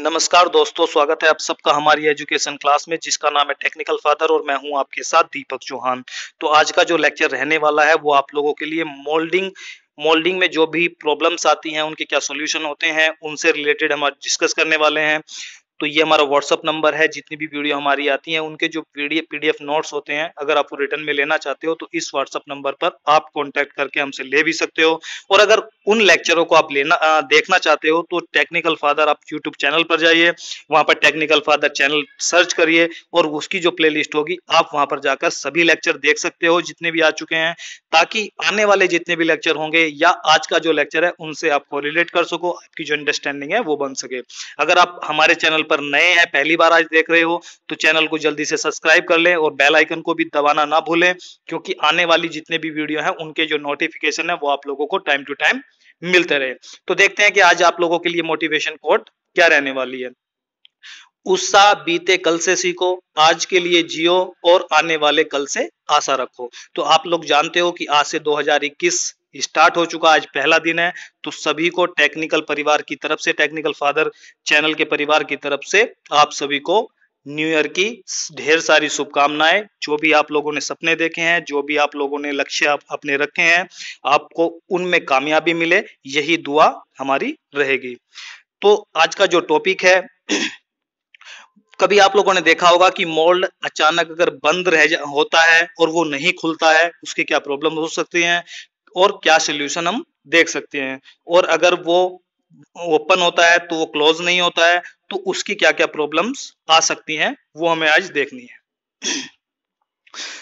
नमस्कार दोस्तों स्वागत है आप सबका हमारी एजुकेशन क्लास में जिसका नाम है टेक्निकल फादर और मैं हूं आपके साथ दीपक चौहान तो आज का जो लेक्चर रहने वाला है वो आप लोगों के लिए मोल्डिंग मोल्डिंग में जो भी प्रॉब्लम्स आती हैं उनके क्या सॉल्यूशन होते हैं उनसे रिलेटेड हम आज डिस्कस करने वाले हैं तो ये हमारा व्हाट्सअप नंबर है जितनी भी वीडियो हमारी आती है उनके जो पीडीएफ नोट्स होते हैं अगर आप रिटर्न में लेना चाहते हो तो इस व्हाट्सअप नंबर पर आप कॉन्टेक्ट करके हमसे ले भी सकते हो और अगर उन लेक्चरों को आप लेना आ, देखना चाहते हो तो टेक्निकल फादर आप यूट्यूब चैनल पर जाइए वहां पर टेक्निकल फादर चैनल सर्च करिए और उसकी जो प्ले होगी आप वहां पर जाकर सभी लेक्चर देख सकते हो जितने भी आ चुके हैं ताकि आने वाले जितने भी लेक्चर होंगे या आज का जो लेक्चर है उनसे आपको रिलेट कर सको आपकी जो अंडरस्टैंडिंग है वो बन सके अगर आप हमारे चैनल पर नए हैं पहली बार आज देख रहे हो तो चैनल को जल्दी से सब्सक्राइब कर लें और बेल आइकन को भी दबाना ना भूलें क्योंकि आने वाली जितने भी वीडियो हैं उनके जो नोटिफिकेशन है वो आप लोगों को टाइम टू टाइम मिलते रहे तो देखते हैं कि आज आप लोगों के लिए मोटिवेशन कोड क्या रहने वाली है उत्साह बीते कल से सीखो आज के लिए जियो और आने वाले कल से आशा रखो तो आप लोग जानते हो कि आज से 2021 स्टार्ट हो चुका आज पहला दिन है तो सभी को टेक्निकल परिवार की तरफ से टेक्निकल फादर चैनल के परिवार की तरफ से आप सभी को न्यू ईयर की ढेर सारी शुभकामनाएं जो भी आप लोगों ने सपने देखे हैं जो भी आप लोगों ने लक्ष्य अपने रखे हैं आपको उनमें कामयाबी मिले यही दुआ हमारी रहेगी तो आज का जो टॉपिक है कभी आप लोगों ने देखा होगा कि मोल्ड अचानक अगर बंद रह होता है और वो नहीं खुलता है उसके क्या प्रॉब्लम हो सकती है और क्या सोल्यूशन हम देख सकते हैं और अगर वो ओपन होता है तो वो क्लोज नहीं होता है तो उसकी क्या क्या प्रॉब्लम्स आ सकती हैं वो हमें आज देखनी है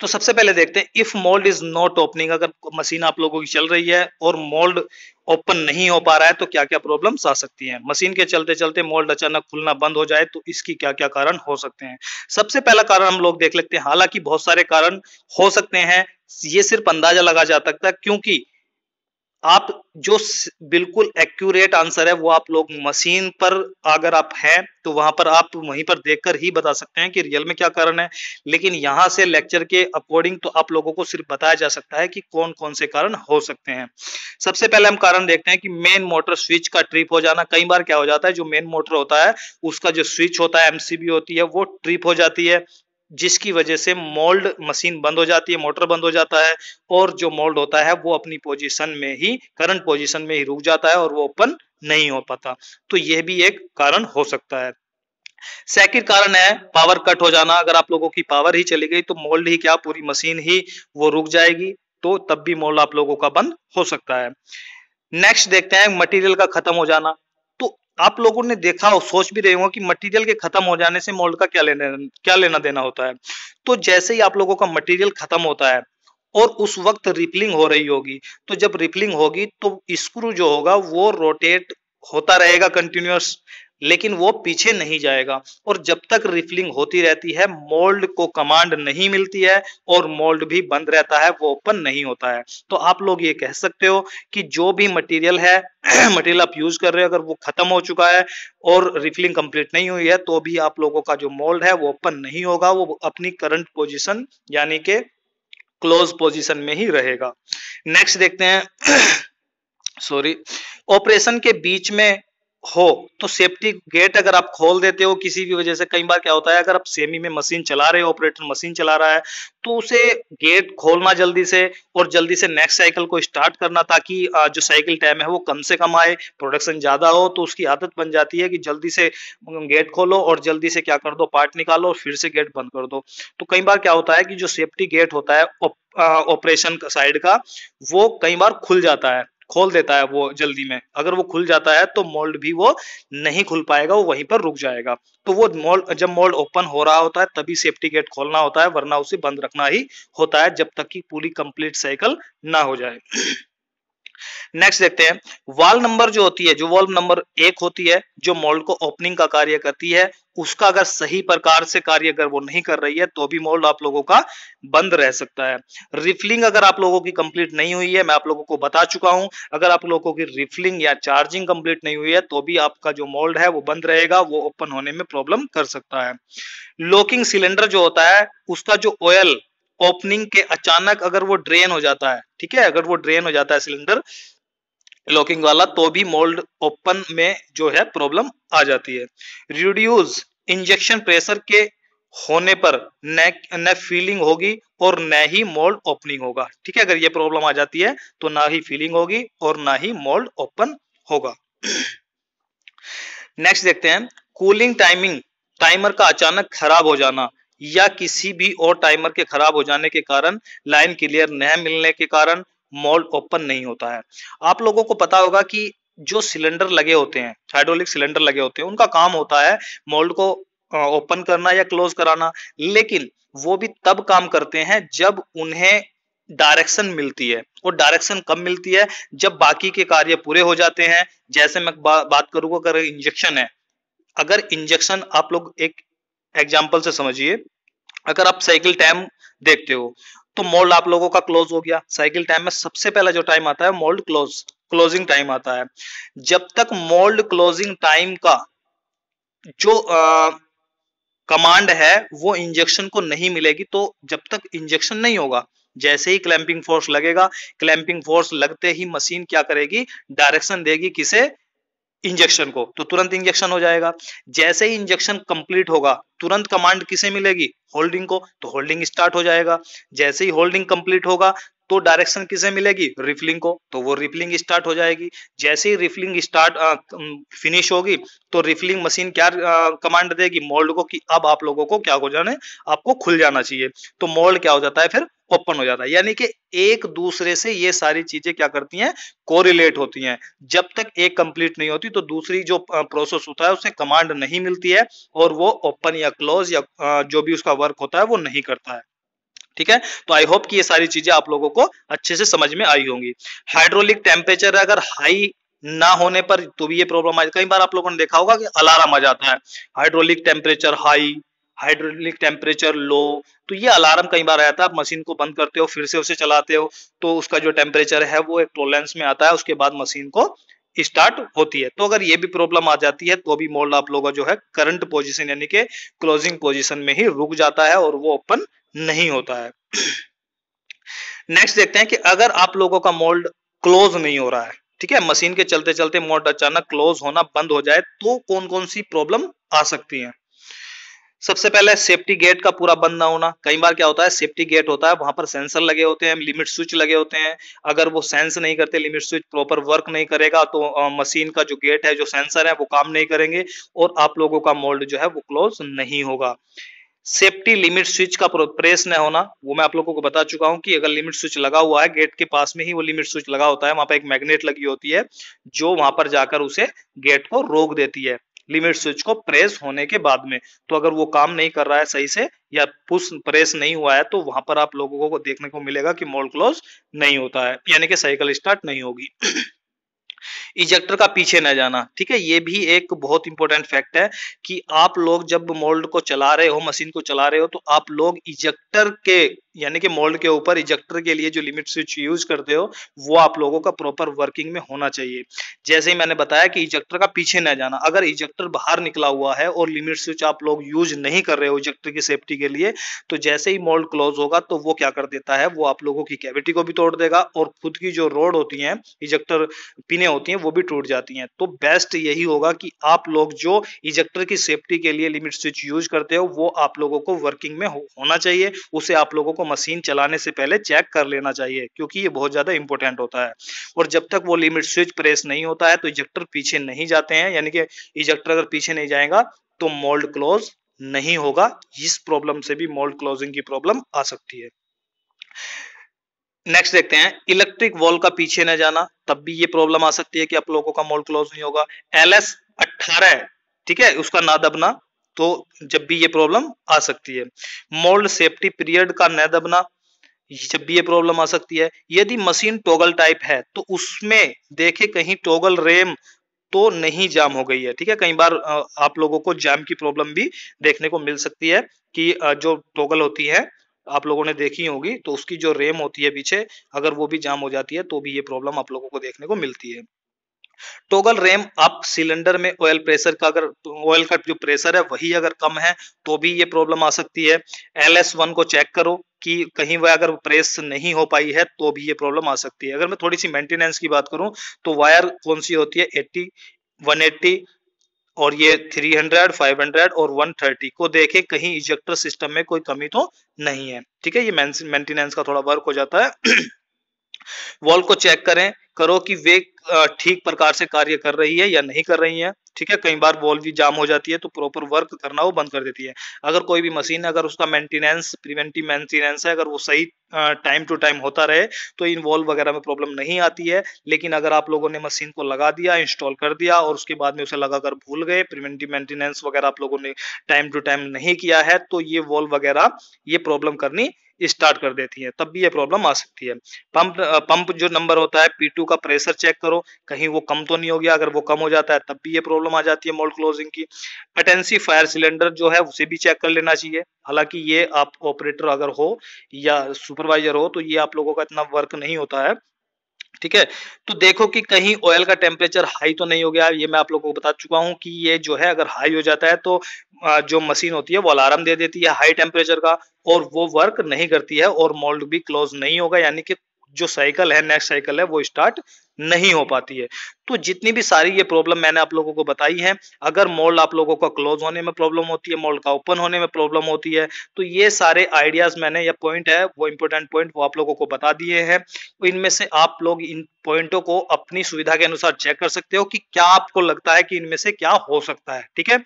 तो सबसे पहले देखते हैं if mould is not opening अगर मशीन आप लोगों की चल रही है और मोल्ड ओपन नहीं हो पा रहा है तो क्या क्या प्रॉब्लम्स आ सकती हैं मशीन के चलते चलते मोल्ड अचानक खुलना बंद हो जाए तो इसकी क्या क्या कारण हो सकते हैं सबसे पहला कारण हम लोग देख लेते हैं हालांकि बहुत सारे कारण हो सकते हैं ये सिर्फ अंदाजा लगा जा सकता है क्योंकि आप जो बिल्कुल एक्यूरेट आंसर है वो आप लोग मशीन पर अगर आप हैं तो वहां पर आप वहीं पर देखकर ही बता सकते हैं कि रियल में क्या कारण है लेकिन यहां से लेक्चर के अकॉर्डिंग तो आप लोगों को सिर्फ बताया जा सकता है कि कौन कौन से कारण हो सकते हैं सबसे पहले हम कारण देखते हैं कि मेन मोटर स्विच का ट्रिप हो जाना कई बार क्या हो जाता है जो मेन मोटर होता है उसका जो स्विच होता है एमसीबी होती है वो ट्रिप हो जाती है जिसकी वजह से मोल्ड मशीन बंद हो जाती है मोटर बंद हो जाता है और जो मोल्ड होता है वो अपनी पोजीशन में ही करंट पोजीशन में ही रुक जाता है और वो ओपन नहीं हो पाता तो यह भी एक कारण हो सकता है सेकंड कारण है पावर कट हो जाना अगर आप लोगों की पावर ही चली गई तो मोल्ड ही क्या पूरी मशीन ही वो रुक जाएगी तो तब भी मोल्ड आप लोगों का बंद हो सकता है नेक्स्ट देखते हैं मटेरियल का खत्म हो जाना आप लोगों ने देखा हो सोच भी रहे हो कि मटेरियल के खत्म हो जाने से मोल्ड का क्या लेना क्या लेना देना होता है तो जैसे ही आप लोगों का मटेरियल खत्म होता है और उस वक्त रिपलिंग हो रही होगी तो जब रिपलिंग होगी तो स्क्रू जो होगा वो रोटेट होता रहेगा कंटिन्यूस लेकिन वो पीछे नहीं जाएगा और जब तक रिफिलिंग होती रहती है मोल्ड को कमांड नहीं मिलती है और मोल्ड भी बंद रहता है वो ओपन नहीं होता है तो आप लोग ये कह सकते हो कि जो भी मटेरियल है मटेरियल आप यूज कर रहे हो अगर वो खत्म हो चुका है और रिफिलिंग कंप्लीट नहीं हुई है तो भी आप लोगों का जो मोल्ड है वो ओपन नहीं होगा वो अपनी करंट पोजिशन यानी के क्लोज पोजिशन में ही रहेगा नेक्स्ट देखते हैं सॉरी ऑपरेशन के बीच में हो तो सेफ्टी गेट अगर आप खोल देते हो किसी भी वजह से कई बार क्या होता है अगर आप सेमी में मशीन चला रहे हो ऑपरेटर मशीन चला रहा है तो उसे गेट खोलना जल्दी से और जल्दी से नेक्स्ट साइकिल को स्टार्ट करना ताकि जो साइकिल टाइम है वो कम से कम आए प्रोडक्शन ज्यादा हो तो उसकी आदत बन जाती है कि जल्दी से गेट खोलो और जल्दी से क्या कर दो पार्ट निकालो और फिर से गेट बंद कर दो तो कई बार क्या होता है कि जो सेफ्टी गेट होता है ऑपरेशन साइड का वो कई बार खुल जाता है खोल देता है वो जल्दी में अगर वो खुल जाता है तो मोल्ड भी वो नहीं खुल पाएगा वो वहीं पर रुक जाएगा तो वो मोल्ड जब मोल्ड ओपन हो रहा होता है तभी सेफ्टी गेट खोलना होता है वरना उसे बंद रखना ही होता है जब तक कि पूरी कंप्लीट साइकिल ना हो जाए नेक्स्ट देखते हैं वाल नंबर जो होती है जो वॉल्व नंबर एक होती है जो मोल्ड को ओपनिंग का कार्य करती है उसका अगर सही प्रकार से कार्य अगर वो नहीं कर रही है तो भी मोल्ड आप लोगों का बंद रह सकता है रिफिलिंग अगर आप लोगों की कंप्लीट नहीं हुई है मैं आप लोगों को बता चुका हूं अगर आप लोगों की रिफिलिंग या चार्जिंग कंप्लीट नहीं हुई है तो भी आपका जो मोल्ड है वो बंद रहेगा वो ओपन होने में प्रॉब्लम कर सकता है लॉकिंग सिलेंडर जो होता है उसका जो ऑयल ओपनिंग के अचानक अगर वो ड्रेन हो जाता है ठीक है अगर वो ड्रेन हो जाता है सिलेंडर लॉकिंग वाला तो भी मोल्ड ओपन में जो है प्रॉब्लम आ जाती है रिड्यूस इंजेक्शन प्रेशर के होने पर न फीलिंग होगी और न ही मोल्ड ओपनिंग होगा ठीक है अगर ये प्रॉब्लम आ जाती है तो ना ही फीलिंग होगी और ना ही मोल्ड ओपन होगा नेक्स्ट देखते हैं कूलिंग टाइमिंग टाइमर का अचानक खराब हो जाना या किसी भी और टाइमर के खराब हो जाने के कारण लाइन क्लियर न मिलने के कारण मोल्ड ओपन नहीं होता है आप लोगों को पता होगा कि जो सिलेंडर लगे होते हैं हाइड्रोलिक सिलेंडर लगे होते हैं उनका काम होता है मोल्ड को ओपन करना या क्लोज कराना लेकिन वो भी तब काम करते हैं जब उन्हें डायरेक्शन मिलती है और डायरेक्शन कब मिलती है जब बाकी के कार्य पूरे हो जाते हैं जैसे मैं बा, बात करूंगा अगर इंजेक्शन है अगर इंजेक्शन आप लोग एक एग्जाम्पल से समझिए अगर आप साइकिल टाइम देखते हो तो मोल्ड आप लोगों का क्लोज हो गया साइकिल टाइम में सबसे पहला जो टाइम आता है मोल्ड क्लोज क्लोजिंग टाइम आता है जब तक मोल्ड क्लोजिंग टाइम का जो कमांड है वो इंजेक्शन को नहीं मिलेगी तो जब तक इंजेक्शन नहीं होगा जैसे ही क्लैंपिंग फोर्स लगेगा क्लैंपिंग फोर्स लगते ही मशीन क्या करेगी डायरेक्शन देगी किसे इंजेक्शन को तो तुरंत इंजेक्शन हो जाएगा जैसे ही इंजेक्शन कंप्लीट होगा तुरंत कमांड किसे मिलेगी होल्डिंग को तो होल्डिंग स्टार्ट हो जाएगा जैसे ही होल्डिंग कंप्लीट होगा तो डायरेक्शन किसे मिलेगी रिफिलिंग को तो वो रिफिलिंग स्टार्ट हो जाएगी जैसे ही रिफिलिंग स्टार्ट फिनिश होगी तो रिफिलिंग मशीन क्या कमांड देगी मोल्ड को कि अब आप लोगों को क्या हो जाने आपको खुल जाना चाहिए तो मोल्ड क्या हो जाता है फिर ओपन हो जाता है यानी कि एक दूसरे से ये सारी चीजें क्या करती हैं कोरिलेट होती हैं जब तक एक कंप्लीट नहीं होती तो दूसरी जो प्रोसेस होता है उसे कमांड नहीं मिलती है और वो ओपन या क्लोज या जो भी उसका वर्क होता है वो नहीं करता है ठीक है तो आई होप कि ये सारी चीजें आप लोगों को अच्छे से समझ में आई होंगी हाइड्रोलिक टेम्परेचर अगर हाई ना होने पर तो भी ये प्रॉब्लम आ कई बार आप लोगों ने देखा होगा कि अलार्म आ जाता है hydraulic temperature high hydraulic temperature low तो ये अलार्म कई बार आया था आप मशीन को बंद करते हो फिर से उसे चलाते हो तो उसका जो टेम्परेचर है वो एक टोलेंस में आता है उसके बाद मशीन को स्टार्ट होती है तो अगर ये भी प्रॉब्लम आ जाती है तो भी मोल्ड आप लोगों जो है करंट पोजिशन यानी कि क्लोजिंग पोजिशन में ही रुक जाता है और वो ओपन नहीं होता है नेक्स्ट देखते हैं कि अगर आप लोगों का मोल्ड क्लोज नहीं हो रहा है ठीक है मशीन के चलते चलते मोल्ड अचानक क्लोज होना बंद हो जाए तो कौन कौन सी प्रॉब्लम आ सकती है सबसे पहले सेफ्टी गेट का पूरा बंद ना होना कई बार क्या होता है सेफ्टी गेट होता है वहां पर सेंसर लगे होते हैं लिमिट स्विच लगे होते हैं अगर वो सेंस नहीं करते लिमिट स्विच प्रॉपर वर्क नहीं करेगा तो मशीन का जो गेट है जो सेंसर है वो काम नहीं करेंगे और आप लोगों का मोल्ड जो है वो क्लोज नहीं होगा सेफ्टी लिमिट स्विच का प्रेस न होना वो मैं आप लोगों को बता चुका हूं कि अगर लिमिट स्विच लगा हुआ है गेट के पास में ही वो लिमिट स्विच लगा होता है वहां पर एक मैग्नेट लगी होती है जो वहां पर जाकर उसे गेट को रोक देती है लिमिट स्विच को प्रेस होने के बाद में तो अगर वो काम नहीं कर रहा है सही से या पुश प्रेस नहीं हुआ है तो वहां पर आप लोगों को देखने को मिलेगा कि मोल्ड क्लोज नहीं होता है यानी कि साइकिल स्टार्ट नहीं होगी इजेक्टर का पीछे न जाना ठीक है ये भी एक बहुत इंपॉर्टेंट फैक्ट है कि आप लोग जब मोल्ड को चला रहे हो मशीन को चला रहे हो तो आप लोग इजेक्टर के यानी कि मोल्ड के ऊपर इजेक्टर के लिए जो लिमिट स्विच यूज करते हो वो आप लोगों का प्रॉपर वर्किंग में होना चाहिए जैसे ही मैंने बताया कि इजेक्टर का पीछे न जाना अगर इजेक्टर बाहर निकला हुआ है और लिमिट स्विच आप लोग यूज नहीं कर रहे हो इजेक्टर की सेफ्टी के लिए तो जैसे ही मोल्ड क्लोज होगा तो वो क्या कर देता है वो आप लोगों की कैविटी को भी तोड़ देगा और खुद की जो रोड होती है इजेक्टर पीने होती है वो भी टूट जाती है तो बेस्ट यही होगा कि आप लोग जो इजेक्टर की सेफ्टी के लिए लिमिट स्विच यूज करते हो वो आप लोगों को वर्किंग में होना चाहिए उसे आप लोगों को को मशीन चलाने से पहले चेक कर लेना चाहिए क्योंकि ये बहुत ज्यादा इंपॉर्टेंट होता है और जब तक वो लिमिट स्विच प्रेस नहीं होता है तो इजेक्टर पीछे नहीं जाते हैं यानी कि इजेक्टर अगर पीछे नहीं जाएगा तो मोल्ड क्लोज नहीं होगा इस प्रॉब्लम से भी मोल्ड क्लोजिंग की प्रॉब्लम आ सकती है नेक्स्ट देखते हैं इलेक्ट्रिक वॉल का पीछे न जाना तब भी ये प्रॉब्लम आ सकती है कि आप लोगों का मोल्ड क्लोज नहीं होगा एल एस अट्ठारह ठीक है उसका ना दबना तो जब भी ये प्रॉब्लम आ सकती है मोल्ड सेफ्टी पीरियड का न दबना जब भी ये प्रॉब्लम आ सकती है यदि मशीन टोगल टाइप है तो उसमें देखे कहीं टोगल रेम तो नहीं जाम हो गई है ठीक है कई बार आप लोगों को जाम की प्रॉब्लम भी देखने को मिल सकती है कि जो टोगल होती है आप लोगों ने देखी होगी तो उसकी जो रेम होती है पीछे अगर वो भी जाम हो जाती है तो भी ये प्रॉब्लम आप लोगों को देखने को मिलती है टोगल रेम अप सिलेंडर में ऑयल प्रेशर का अगर ऑयल का जो प्रेशर है वही अगर कम है तो भी ये प्रॉब्लम आ सकती है एल एस वन को चेक करो कि कहीं वह अगर प्रेस नहीं हो पाई है तो भी ये प्रॉब्लम आ सकती है अगर मैं थोड़ी सी मेंटेनेंस की बात करूं तो वायर कौन सी होती है वन एट्टी और ये 300, 500 और 130 को देखे कहीं इजेक्टर सिस्टम में कोई कमी तो नहीं है ठीक है ये मेंटेनेंस का थोड़ा वर्क हो जाता है वॉल को चेक करें करो कि वे ठीक प्रकार से कार्य कर रही है या नहीं कर रही है ठीक है कई बार बॉल भी जाम हो जाती है तो प्रॉपर वर्क करना वो बंद कर देती है अगर कोई भी मशीन अगर उसका मेंटेनेंस प्रिवेंटिव मेंटेनेंस है अगर वो सही टाइम टू टाइम होता रहे तो इन वॉल्व वगैरह में प्रॉब्लम नहीं आती है लेकिन अगर आप लोगों ने मशीन को लगा दिया इंस्टॉल कर दिया और उसके बाद में उसे लगाकर भूल गए प्रिवेंटिव मेंटेनेंस वगैरह आप लोगों ने टाइम टू टाइम नहीं किया है तो ये वॉल्व वगैरह ये प्रॉब्लम करनी स्टार्ट कर देती है तब भी ये प्रॉब्लम आ सकती है पंप पंप जो नंबर होता है पी टू का प्रेशर चेक करो कहीं वो कम तो नहीं हो गया अगर वो कम हो जाता है तब भी ये प्रॉब्लम आ जाती है मोल्ड क्लोजिंग की अटेंसी फायर सिलेंडर जो है उसे भी चेक कर लेना चाहिए हालांकि ये आप ऑपरेटर अगर हो या सुपरवाइजर हो तो ये आप लोगों का इतना वर्क नहीं होता है ठीक है तो देखो कि कहीं ऑयल का टेम्परेचर हाई तो नहीं हो गया ये मैं आप लोगों को बता चुका हूं कि ये जो है अगर हाई हो जाता है तो जो मशीन होती है वो अलार्म दे देती है हाई टेम्परेचर का और वो वर्क नहीं करती है और मोल्ड भी क्लोज नहीं होगा यानी कि जो साइकिल है नेक्स्ट साइकिल है वो स्टार्ट नहीं हो पाती है तो जितनी भी सारी ये प्रॉब्लम मैंने आप लोगों को बताई है अगर मोल्ड आप लोगों का क्लोज होने में प्रॉब्लम होती है मोल्ड का ओपन होने में प्रॉब्लम होती है तो ये सारे आइडियाज मैंने या पॉइंट है वो इंपॉर्टेंट पॉइंट वो आप लोगों को बता दिए हैं इनमें से आप लोग इन पॉइंटों को अपनी सुविधा के अनुसार चेक कर सकते हो कि क्या आपको लगता है कि इनमें से क्या हो सकता है ठीक है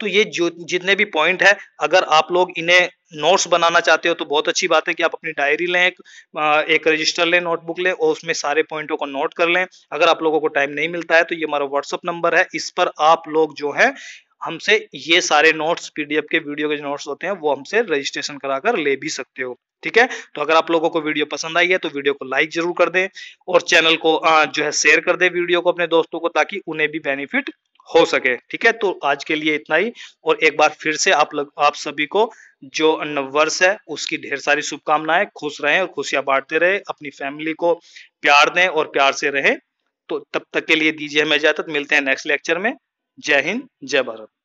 तो ये जितने भी पॉइंट है अगर आप लोग इन्हें नोट्स बनाना चाहते हो तो बहुत अच्छी बात है कि आप अपनी डायरी लें एक रजिस्टर लें नोटबुक लें और उसमें सारे पॉइंटों को नोट कर लें अगर आप लोगों को टाइम नहीं मिलता है तो ये हमारा व्हाट्सअप नंबर है इस पर आप लोग जो है हमसे ये सारे नोट्स पीडीएफ के वीडियो के जो नोट्स होते हैं वो हमसे रजिस्ट्रेशन कराकर ले भी सकते हो ठीक है तो अगर आप लोगों को वीडियो पसंद आई है तो वीडियो को लाइक जरूर कर दें और चैनल को जो है शेयर कर दें वीडियो को अपने दोस्तों को ताकि उन्हें भी बेनिफिट हो सके ठीक है तो आज के लिए इतना ही और एक बार फिर से आप लग, आप सभी को जो वर्ष है उसकी ढेर सारी शुभकामनाएं खुश रहें और खुशियां बांटते रहे अपनी फैमिली को प्यार दें और प्यार से रहें तो तब तक के लिए दीजिए हमें इजाजत मिलते हैं नेक्स्ट लेक्चर में जय हिंद जय भारत